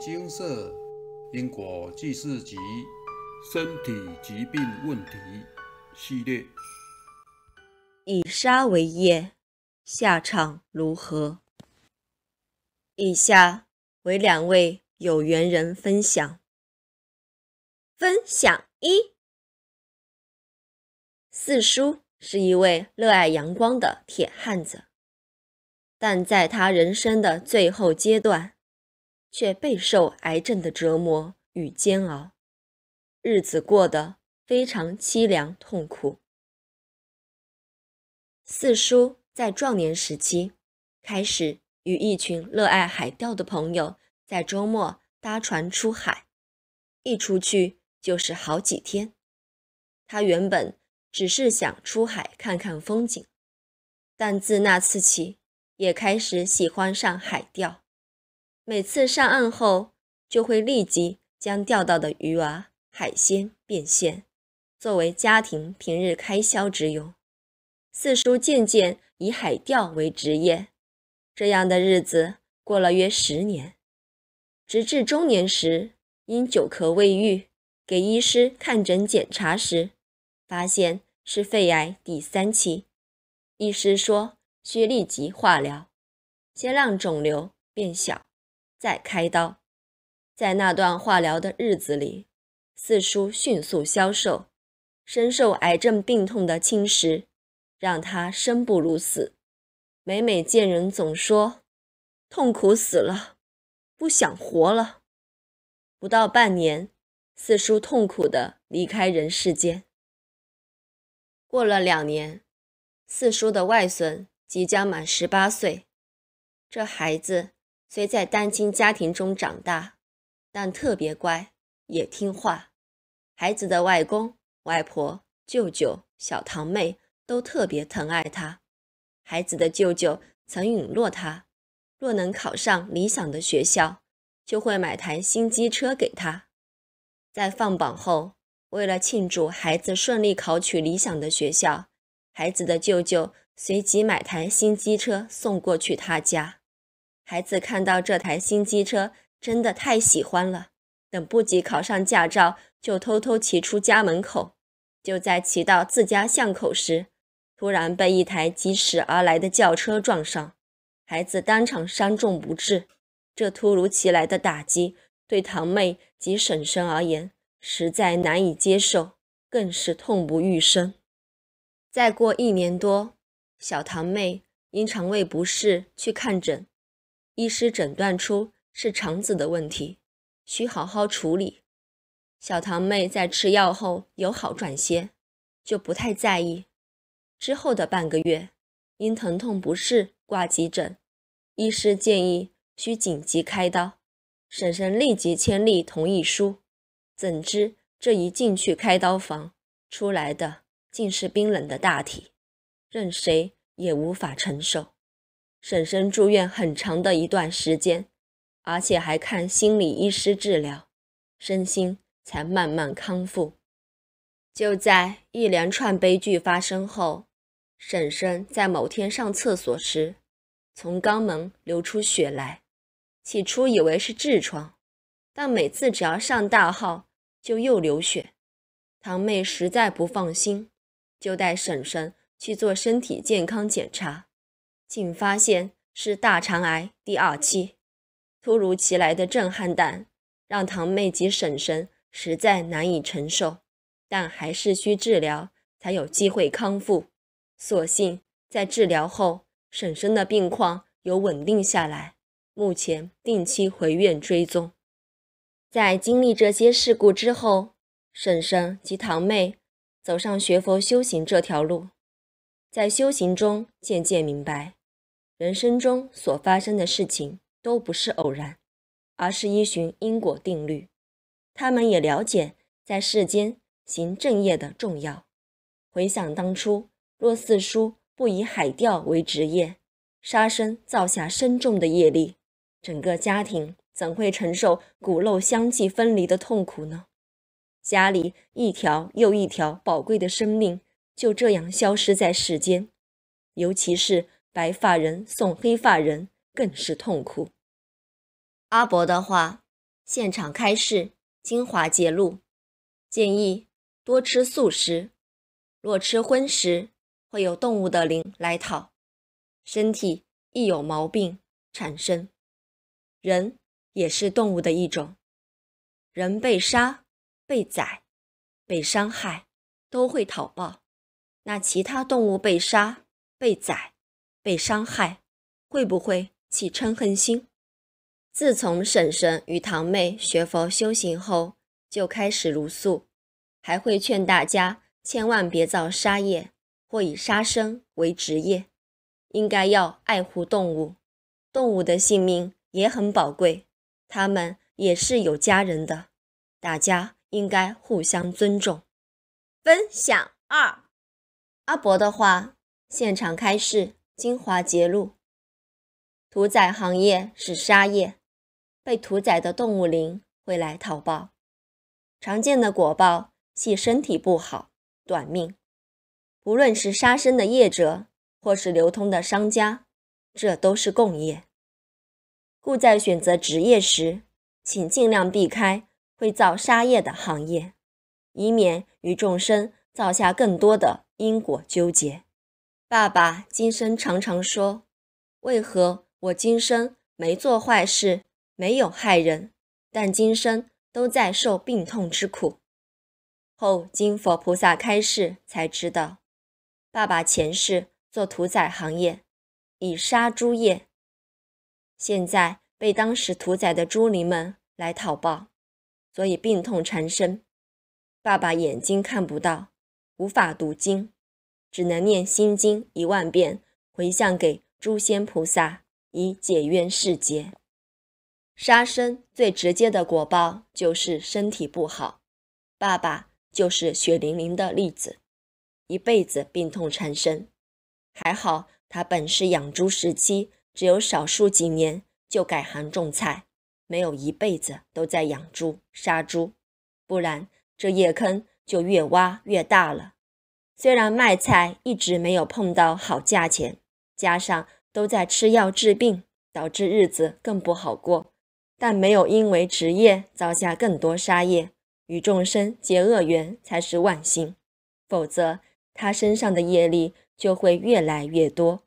金色因果记事集：身体疾病问题系列。以沙为业，下场如何？以下为两位有缘人分享。分享一：四叔是一位热爱阳光的铁汉子，但在他人生的最后阶段。却备受癌症的折磨与煎熬，日子过得非常凄凉痛苦。四叔在壮年时期，开始与一群热爱海钓的朋友在周末搭船出海，一出去就是好几天。他原本只是想出海看看风景，但自那次起，也开始喜欢上海钓。每次上岸后，就会立即将钓到的鱼啊、海鲜变现，作为家庭平日开销之用。四叔渐渐以海钓为职业，这样的日子过了约十年，直至中年时，因久咳未愈，给医师看诊检查时，发现是肺癌第三期。医师说需立即化疗，先让肿瘤变小。再开刀，在那段化疗的日子里，四叔迅速消瘦，深受癌症病痛的侵蚀，让他生不如死。每每见人，总说痛苦死了，不想活了。不到半年，四叔痛苦的离开人世间。过了两年，四叔的外孙即将满十八岁，这孩子。虽在单亲家庭中长大，但特别乖，也听话。孩子的外公、外婆、舅舅、小堂妹都特别疼爱他。孩子的舅舅曾允诺他，若能考上理想的学校，就会买台新机车给他。在放榜后，为了庆祝孩子顺利考取理想的学校，孩子的舅舅随即买台新机车送过去他家。孩子看到这台新机车，真的太喜欢了，等不及考上驾照，就偷偷骑出家门口。就在骑到自家巷口时，突然被一台疾驶而来的轿车撞上，孩子当场伤重不治。这突如其来的打击，对堂妹及婶婶而言，实在难以接受，更是痛不欲生。再过一年多，小堂妹因肠胃不适去看诊。医师诊断出是肠子的问题，需好好处理。小堂妹在吃药后有好转些，就不太在意。之后的半个月，因疼痛不适挂急诊，医师建议需紧急开刀。婶婶立即签立同意书，怎知这一进去开刀房出来的竟是冰冷的大体，任谁也无法承受。婶婶住院很长的一段时间，而且还看心理医师治疗，身心才慢慢康复。就在一连串悲剧发生后，婶婶在某天上厕所时，从肛门流出血来，起初以为是痔疮，但每次只要上大号就又流血，堂妹实在不放心，就带婶婶去做身体健康检查。竟发现是大肠癌第二期，突如其来的震撼感让堂妹及婶婶实在难以承受，但还是需治疗才有机会康复。所幸在治疗后，婶婶的病况有稳定下来，目前定期回院追踪。在经历这些事故之后，婶婶及堂妹走上学佛修行这条路，在修行中渐渐明白。人生中所发生的事情都不是偶然，而是依循因果定律。他们也了解在世间行正业的重要。回想当初，若四叔不以海钓为职业，杀生造下深重的业力，整个家庭怎会承受骨肉相继分离的痛苦呢？家里一条又一条宝贵的生命就这样消失在世间，尤其是。白发人送黑发人更是痛苦。阿伯的话，现场开示：金华揭露，建议多吃素食，若吃荤食，会有动物的灵来讨，身体亦有毛病产生。人也是动物的一种，人被杀、被宰、被伤害，都会讨报。那其他动物被杀、被宰，被伤害会不会起嗔恨心？自从婶婶与堂妹学佛修行后，就开始茹素，还会劝大家千万别造杀业，或以杀生为职业，应该要爱护动物，动物的性命也很宝贵，他们也是有家人的，大家应该互相尊重。分享二，阿伯的话，现场开示。精华街露：屠宰行业是杀业，被屠宰的动物灵会来讨报，常见的果报系身体不好、短命。无论是杀生的业者，或是流通的商家，这都是共业。故在选择职业时，请尽量避开会造杀业的行业，以免与众生造下更多的因果纠结。爸爸今生常常说：“为何我今生没做坏事，没有害人，但今生都在受病痛之苦？”后经佛菩萨开示，才知道，爸爸前世做屠宰行业，以杀猪业，现在被当时屠宰的猪灵们来讨报，所以病痛缠身。爸爸眼睛看不到，无法读经。只能念心经一万遍，回向给诸仙菩萨，以解冤释结。杀生最直接的果报就是身体不好。爸爸就是血淋淋的例子，一辈子病痛缠身。还好他本是养猪时期，只有少数几年就改行种菜，没有一辈子都在养猪杀猪，不然这夜坑就越挖越大了。虽然卖菜一直没有碰到好价钱，加上都在吃药治病，导致日子更不好过。但没有因为职业造下更多杀业，与众生结恶缘才是万幸。否则，他身上的业力就会越来越多，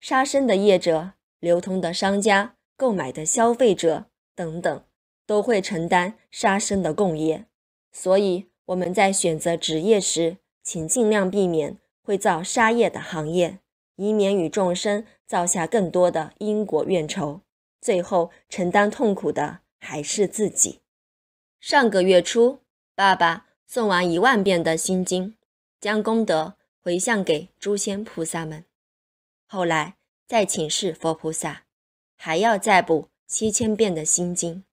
杀生的业者、流通的商家、购买的消费者等等，都会承担杀生的共业。所以我们在选择职业时，请尽量避免会造杀业的行业，以免与众生造下更多的因果怨仇，最后承担痛苦的还是自己。上个月初，爸爸送完一万遍的心经，将功德回向给诸仙菩萨们。后来再请示佛菩萨，还要再补七千遍的心经，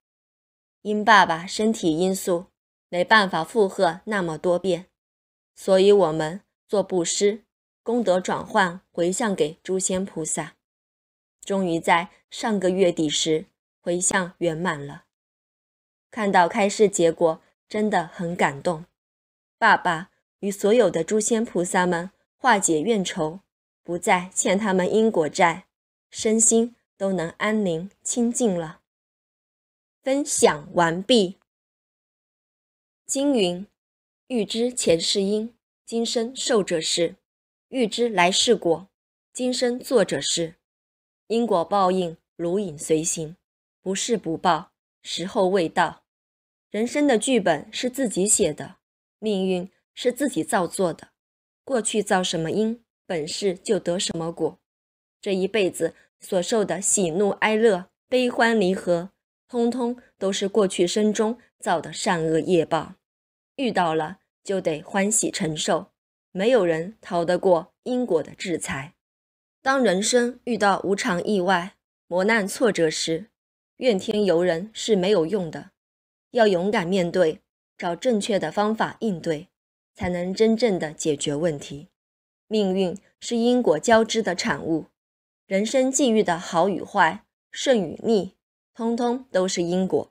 因爸爸身体因素没办法负荷那么多遍。所以，我们做布施，功德转换回向给诸仙菩萨，终于在上个月底时回向圆满了。看到开示结果，真的很感动。爸爸与所有的诸仙菩萨们化解怨仇，不再欠他们因果债，身心都能安宁清净了。分享完毕，金云。欲知前世因，今生受者是；欲知来世果，今生做者是。因果报应如影随形，不是不报，时候未到。人生的剧本是自己写的，命运是自己造作的。过去造什么因，本事就得什么果。这一辈子所受的喜怒哀乐、悲欢离合，通通都是过去生中造的善恶业报。遇到了就得欢喜承受，没有人逃得过因果的制裁。当人生遇到无常意外、磨难挫折时，怨天尤人是没有用的，要勇敢面对，找正确的方法应对，才能真正的解决问题。命运是因果交织的产物，人生际遇的好与坏、顺与逆，通通都是因果。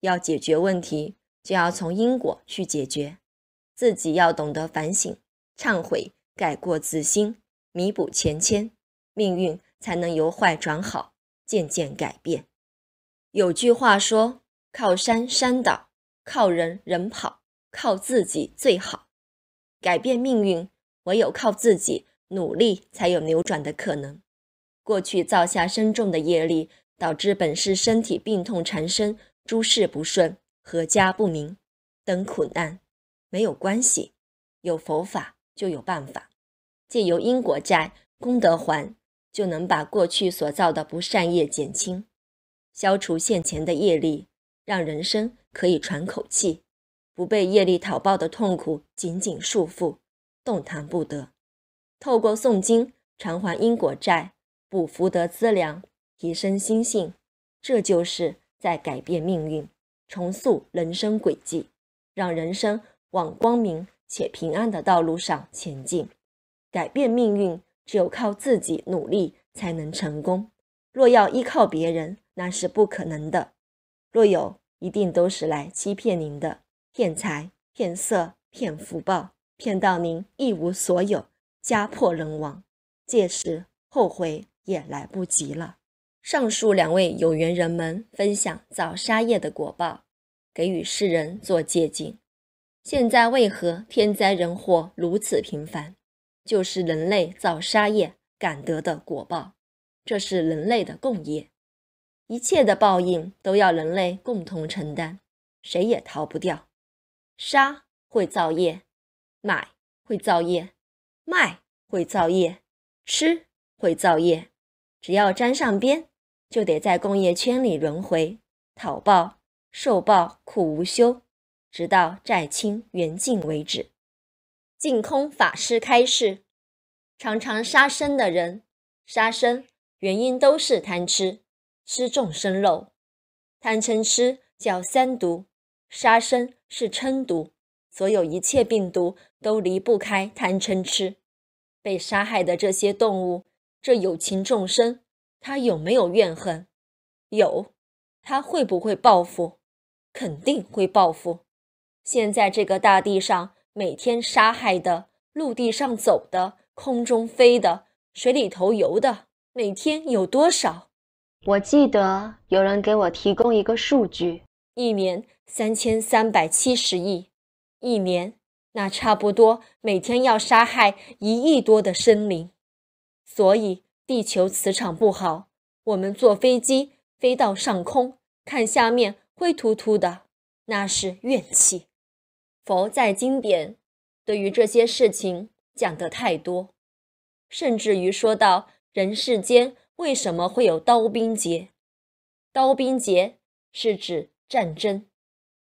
要解决问题。就要从因果去解决，自己要懂得反省、忏悔、改过自新、弥补前愆，命运才能由坏转好，渐渐改变。有句话说：“靠山山倒，靠人人跑，靠自己最好。”改变命运，唯有靠自己努力，才有扭转的可能。过去造下深重的业力，导致本是身体病痛缠身，诸事不顺。和家不明等苦难没有关系，有佛法就有办法，借由因果债功德还，就能把过去所造的不善业减轻，消除现前的业力，让人生可以喘口气，不被业力讨报的痛苦紧紧束缚，动弹不得。透过诵经偿还因果债，补福德资粮，提升心性，这就是在改变命运。重塑人生轨迹，让人生往光明且平安的道路上前进。改变命运，只有靠自己努力才能成功。若要依靠别人，那是不可能的。若有，一定都是来欺骗您的，骗财、骗色、骗福报，骗到您一无所有，家破人亡，届时后悔也来不及了。上述两位有缘人们分享造杀业的果报，给予世人做借鉴。现在为何天灾人祸如此频繁？就是人类造杀业感得的果报，这是人类的共业。一切的报应都要人类共同承担，谁也逃不掉。杀会造业，买会造业，卖会造业，吃会造业，只要沾上边。就得在工业圈里轮回，讨报受报苦无休，直到债清缘尽为止。净空法师开示：常常杀生的人，杀生原因都是贪吃，吃众生肉，贪嗔痴叫三毒，杀生是嗔毒，所有一切病毒都离不开贪嗔痴。被杀害的这些动物，这有情众生。他有没有怨恨？有，他会不会报复？肯定会报复。现在这个大地上，每天杀害的陆地上走的、空中飞的、水里头游的，每天有多少？我记得有人给我提供一个数据：一年三千三百七十亿，一年，那差不多每天要杀害一亿多的生灵，所以。地球磁场不好，我们坐飞机飞到上空，看下面灰秃秃的，那是怨气。佛在经典对于这些事情讲得太多，甚至于说到人世间为什么会有刀兵劫，刀兵劫是指战争，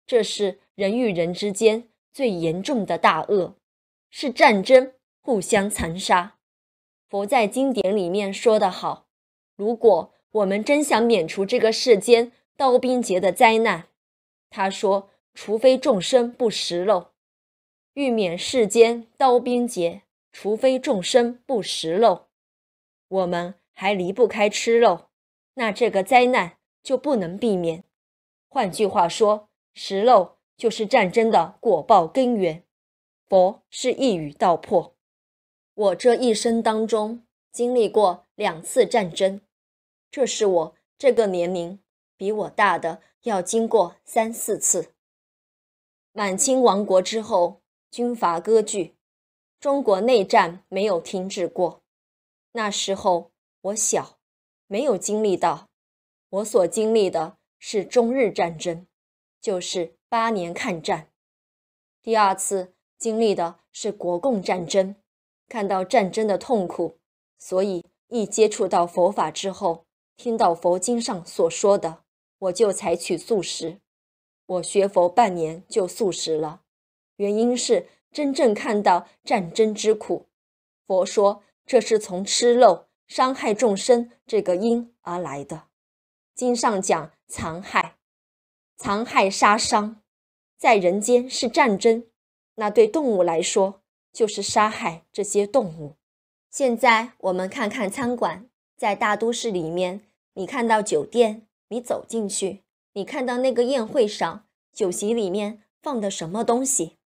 这是人与人之间最严重的大恶，是战争互相残杀。佛在经典里面说的好，如果我们真想免除这个世间刀兵劫的灾难，他说，除非众生不食肉。欲免世间刀兵劫，除非众生不食肉。我们还离不开吃肉，那这个灾难就不能避免。换句话说，食肉就是战争的果报根源。佛是一语道破。我这一生当中经历过两次战争，这是我这个年龄比我大的要经过三四次。满清亡国之后，军阀割据，中国内战没有停止过。那时候我小，没有经历到。我所经历的是中日战争，就是八年抗战。第二次经历的是国共战争。看到战争的痛苦，所以一接触到佛法之后，听到佛经上所说的，我就采取素食。我学佛半年就素食了，原因是真正看到战争之苦。佛说这是从吃肉伤害众生这个因而来的。经上讲残害、残害、杀伤，在人间是战争，那对动物来说。就是杀害这些动物。现在我们看看餐馆，在大都市里面，你看到酒店，你走进去，你看到那个宴会上酒席里面放的什么东西，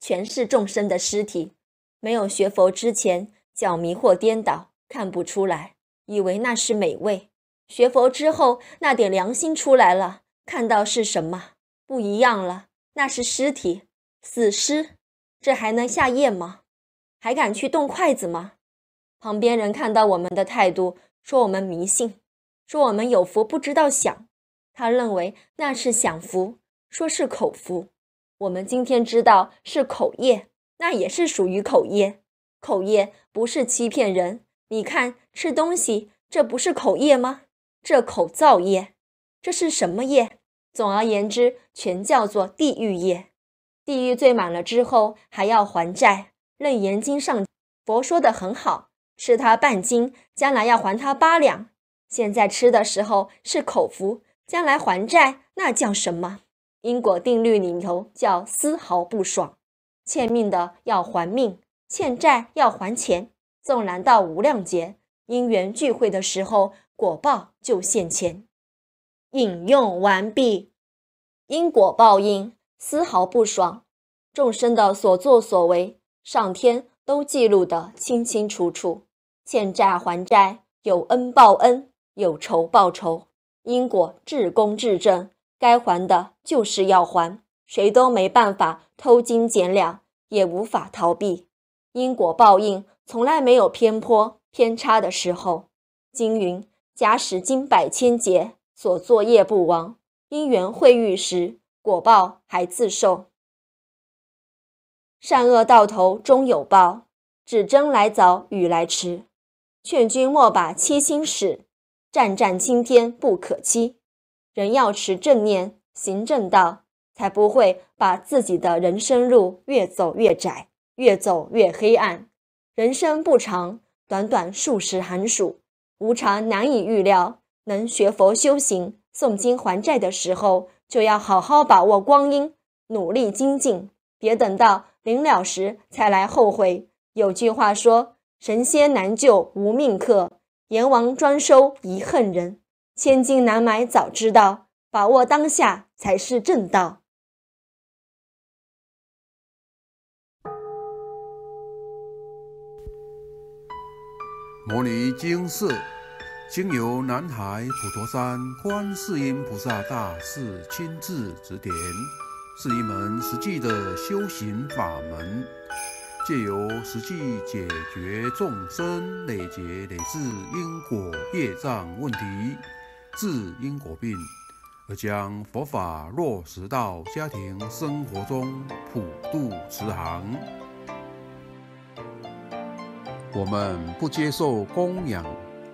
全是众生的尸体。没有学佛之前脚迷惑颠倒，看不出来，以为那是美味。学佛之后，那点良心出来了，看到是什么不一样了，那是尸体，死尸。这还能下咽吗？还敢去动筷子吗？旁边人看到我们的态度，说我们迷信，说我们有福不知道享。他认为那是享福，说是口福。我们今天知道是口业，那也是属于口业。口业不是欺骗人。你看吃东西，这不是口业吗？这口造业，这是什么业？总而言之，全叫做地狱业。地狱罪满了之后还要还债，楞严经上佛说的很好，吃他半斤，将来要还他八两。现在吃的时候是口福，将来还债那叫什么？因果定律里头叫丝毫不爽。欠命的要还命，欠债要还钱。纵然到无量劫，因缘聚会的时候，果报就现前。引用完毕，因果报应。丝毫不爽，众生的所作所为，上天都记录的清清楚楚。欠债还债，有恩报恩，有仇报仇，因果至公至正，该还的就是要还，谁都没办法偷斤减两，也无法逃避。因果报应从来没有偏颇偏差的时候。经云：假使经百千劫，所作业不亡，因缘会遇时。果报还自受，善恶到头终有报，只争来早与来迟。劝君莫把七情使，战战青天不可欺。人要持正念，行正道，才不会把自己的人生路越走越窄，越走越黑暗。人生不长，短短数十寒暑，无常难以预料。能学佛修行、诵经还债的时候。就要好好把握光阴，努力精进，别等到临了时才来后悔。有句话说：“神仙难救无命客，阎王专收遗恨人。”千金难买早知道，把握当下才是正道。摩尼经》世。经由南海普陀山观世音菩萨大士亲自指点，是一门实际的修行法门，借由实际解决众生累劫累世因果业障问题，治因果病，而将佛法落实到家庭生活中普渡慈航。我们不接受供养。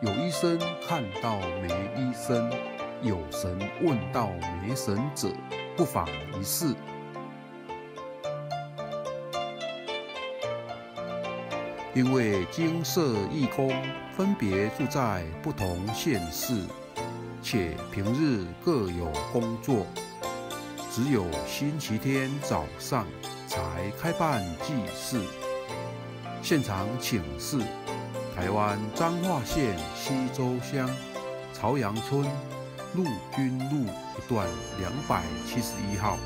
有医生看到没医生，有神问到没神者，不妨一试。因为金色义工分别住在不同县市，且平日各有工作，只有星期天早上才开办祭祀现场请示。台湾彰化县溪周乡朝阳村陆军路一段两百七十一号。